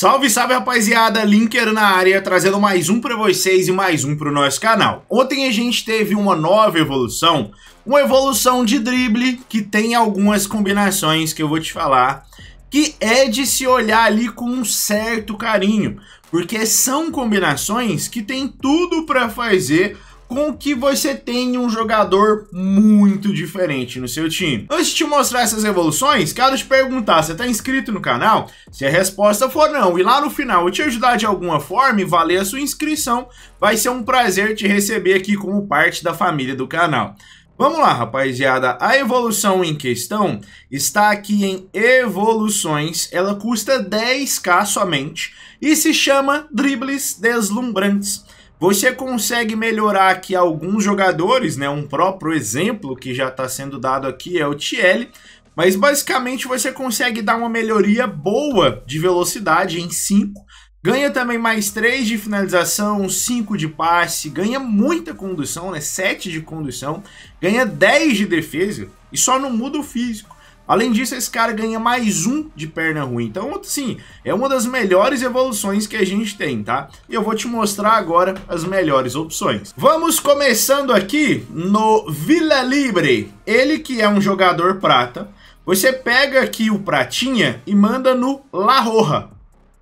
Salve, salve rapaziada, Linker na área, trazendo mais um para vocês e mais um para o nosso canal. Ontem a gente teve uma nova evolução, uma evolução de drible que tem algumas combinações que eu vou te falar, que é de se olhar ali com um certo carinho, porque são combinações que tem tudo para fazer com que você tem um jogador muito diferente no seu time. Antes de te mostrar essas evoluções, quero te perguntar, você está inscrito no canal? Se a resposta for não e lá no final eu te ajudar de alguma forma e valer a sua inscrição, vai ser um prazer te receber aqui como parte da família do canal. Vamos lá, rapaziada. A evolução em questão está aqui em evoluções. Ela custa 10k somente e se chama dribles deslumbrantes. Você consegue melhorar aqui alguns jogadores, né? Um próprio exemplo que já está sendo dado aqui é o Thierry, mas basicamente você consegue dar uma melhoria boa de velocidade em 5, ganha também mais 3 de finalização, 5 de passe, ganha muita condução, né? 7 de condução, ganha 10 de defesa e só não muda o físico. Além disso, esse cara ganha mais um de perna ruim. Então, sim, é uma das melhores evoluções que a gente tem, tá? E eu vou te mostrar agora as melhores opções. Vamos começando aqui no Vila Libre. Ele que é um jogador prata, você pega aqui o Pratinha e manda no La Roja.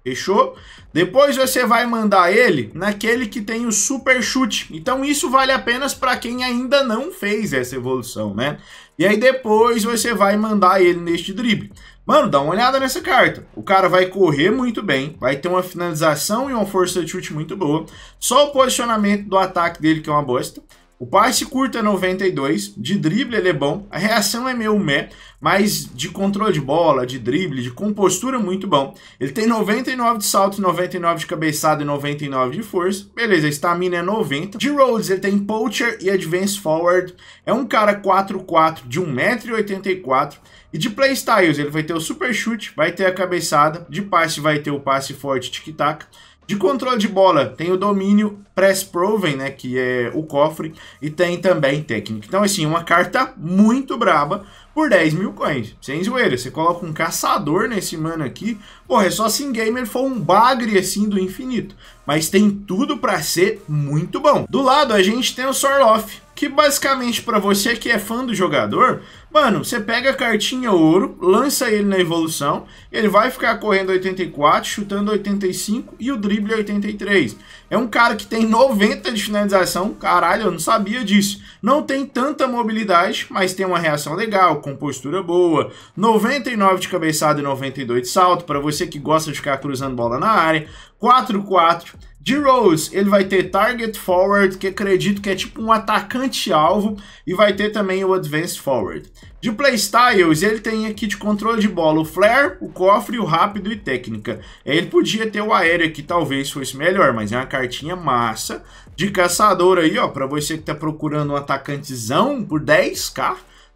Fechou? Depois você vai mandar ele naquele que tem o super chute. Então isso vale apenas para quem ainda não fez essa evolução, né? E aí depois você vai mandar ele neste drible. Mano, dá uma olhada nessa carta. O cara vai correr muito bem, vai ter uma finalização e uma força de chute muito boa. Só o posicionamento do ataque dele que é uma bosta. O passe curto é 92, de drible ele é bom, a reação é meio meh, mas de controle de bola, de drible, de compostura é muito bom. Ele tem 99 de salto, 99 de cabeçada e 99 de força. Beleza, estamina é 90. De Rhodes ele tem poacher e advance forward. É um cara 4-4 de 1,84m. E de playstyles ele vai ter o super chute, vai ter a cabeçada, de passe vai ter o passe forte tic-tac. De controle de bola, tem o domínio Press Proven, né, que é o cofre, e tem também técnico Então, assim, uma carta muito braba por 10 mil coins. Sem zoeira, você coloca um caçador nesse mano aqui, porra, é só se Gamer for um bagre assim do infinito. Mas tem tudo para ser muito bom. Do lado, a gente tem o Sorloff, que basicamente para você que é fã do jogador, Mano, você pega a cartinha ouro, lança ele na evolução, ele vai ficar correndo 84, chutando 85 e o drible 83. É, é um cara que tem 90 de finalização, caralho, eu não sabia disso. Não tem tanta mobilidade, mas tem uma reação legal, compostura boa, 99 de cabeçada e 92 de salto, para você que gosta de ficar cruzando bola na área, 4-4, de Rose, ele vai ter Target Forward, que acredito que é tipo um atacante-alvo, e vai ter também o Advanced Forward. De Playstyles, ele tem aqui de controle de bola o Flare, o Cofre, o Rápido e Técnica. Ele podia ter o Aéreo que talvez fosse melhor, mas é uma cartinha massa. De Caçador aí, ó, pra você que tá procurando um atacantezão por 10k,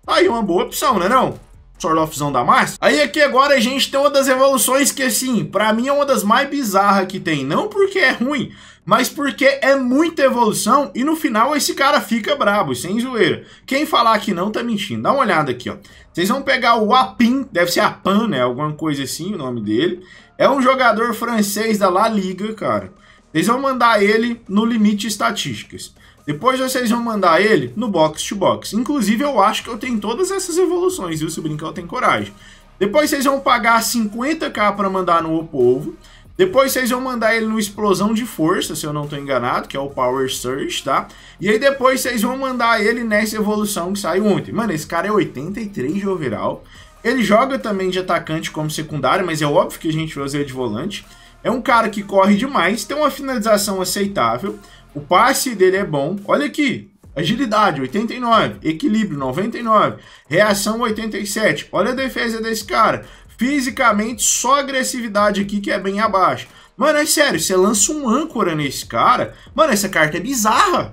tá aí uma boa opção, né não? Sorloffzão da massa. Aí aqui é agora a gente tem uma das evoluções que, assim, pra mim é uma das mais bizarras que tem. Não porque é ruim, mas porque é muita evolução e no final esse cara fica brabo, sem zoeira. Quem falar que não tá mentindo. Dá uma olhada aqui, ó. Vocês vão pegar o Apin, deve ser Apan, né? Alguma coisa assim o nome dele. É um jogador francês da La Liga, cara. Vocês vão mandar ele no limite estatísticas. Depois vocês vão mandar ele no box to box. Inclusive, eu acho que eu tenho todas essas evoluções, viu? Se brincar, eu tenho coragem. Depois vocês vão pagar 50k para mandar no O Povo. Depois vocês vão mandar ele no Explosão de Força, se eu não estou enganado, que é o Power Surge, tá? E aí depois vocês vão mandar ele nessa evolução que saiu ontem. Mano, esse cara é 83 de overall. Ele joga também de atacante como secundário, mas é óbvio que a gente usa ele de volante. É um cara que corre demais, tem uma finalização aceitável. O passe dele é bom. Olha aqui, Agilidade 89, equilíbrio 99, reação 87. Olha a defesa desse cara. Fisicamente, só agressividade aqui que é bem abaixo. Mano, é sério, você lança um âncora nesse cara. Mano, essa carta é bizarra.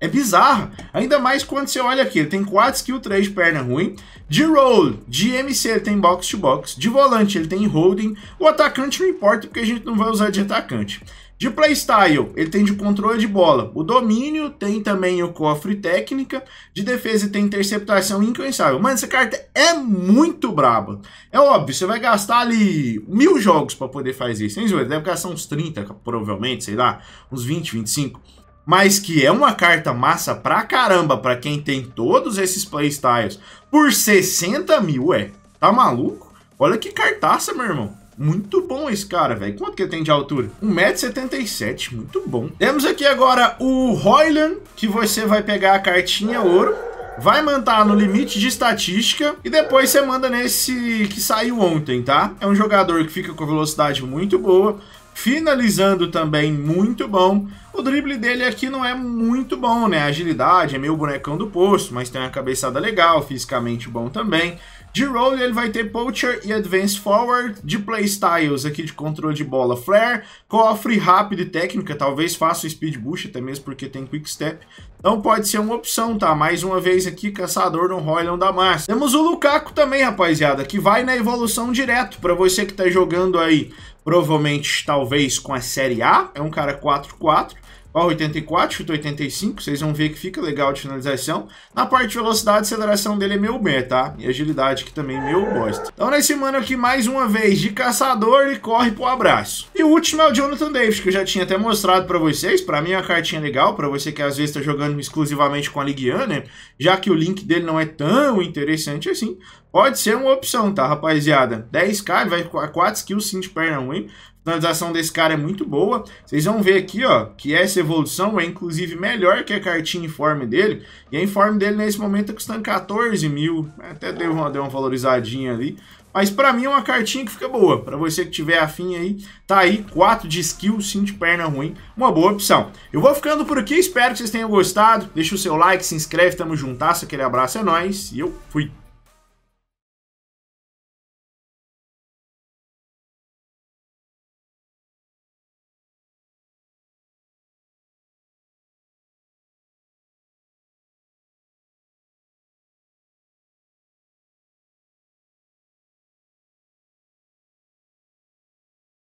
É bizarro. Ainda mais quando você olha aqui, ele tem 4 skill 3 de perna ruim. De roll, de MC ele tem box to box. De volante ele tem holding. O atacante não importa porque a gente não vai usar de atacante. De playstyle, ele tem de controle de bola. O domínio tem também o cofre técnica. De defesa tem interceptação incansável. Mano, essa carta é muito braba. É óbvio, você vai gastar ali mil jogos para poder fazer isso. Hein, Zoe? Deve gastar uns 30, provavelmente, sei lá, uns 20, 25 mas que é uma carta massa pra caramba pra quem tem todos esses playstyles por 60 mil, é. Tá maluco? Olha que cartaça, meu irmão. Muito bom esse cara, velho. Quanto que ele tem de altura? 1,77m, muito bom. Temos aqui agora o Royland, que você vai pegar a cartinha ouro, vai mandar no limite de estatística e depois você manda nesse que saiu ontem, tá? É um jogador que fica com velocidade muito boa, Finalizando também muito bom. O drible dele aqui não é muito bom, né? A agilidade é meio bonecão do posto, mas tem uma cabeçada legal, fisicamente bom também. De role, ele vai ter Poacher e Advance Forward. De playstyles, aqui de controle de bola, Flare, Cofre, Rápido e Técnica. Talvez faça o Speed boost até mesmo porque tem Quick Step. Então pode ser uma opção, tá? Mais uma vez aqui, Caçador no Royal da Massa. Temos o Lukaku também, rapaziada, que vai na evolução direto. para você que tá jogando aí, provavelmente, talvez, com a Série A. É um cara 4-4. Ó, 84, chuta 85, vocês vão ver que fica legal de finalização. Na parte de velocidade, aceleração dele é meu B, tá? E agilidade que também meu bosta. Então nesse mano aqui, mais uma vez, de caçador, ele corre pro abraço. E o último é o Jonathan Davis, que eu já tinha até mostrado pra vocês. Pra mim é uma cartinha legal, pra você que às vezes tá jogando exclusivamente com a Ligue 1, né? Já que o link dele não é tão interessante assim, pode ser uma opção, tá, rapaziada? 10k, vai com 4 skills sim de perna ruim finalização desse cara é muito boa. Vocês vão ver aqui, ó, que essa evolução é inclusive melhor que a cartinha informe dele. E a informe dele nesse momento tá custando 14 mil. Até deu uma, deu uma valorizadinha ali. Mas para mim é uma cartinha que fica boa. Para você que tiver afim aí, tá aí 4 de skill, 5 de perna ruim, uma boa opção. Eu vou ficando por aqui, espero que vocês tenham gostado. Deixa o seu like, se inscreve, tamo juntas, aquele abraço é nóis e eu fui.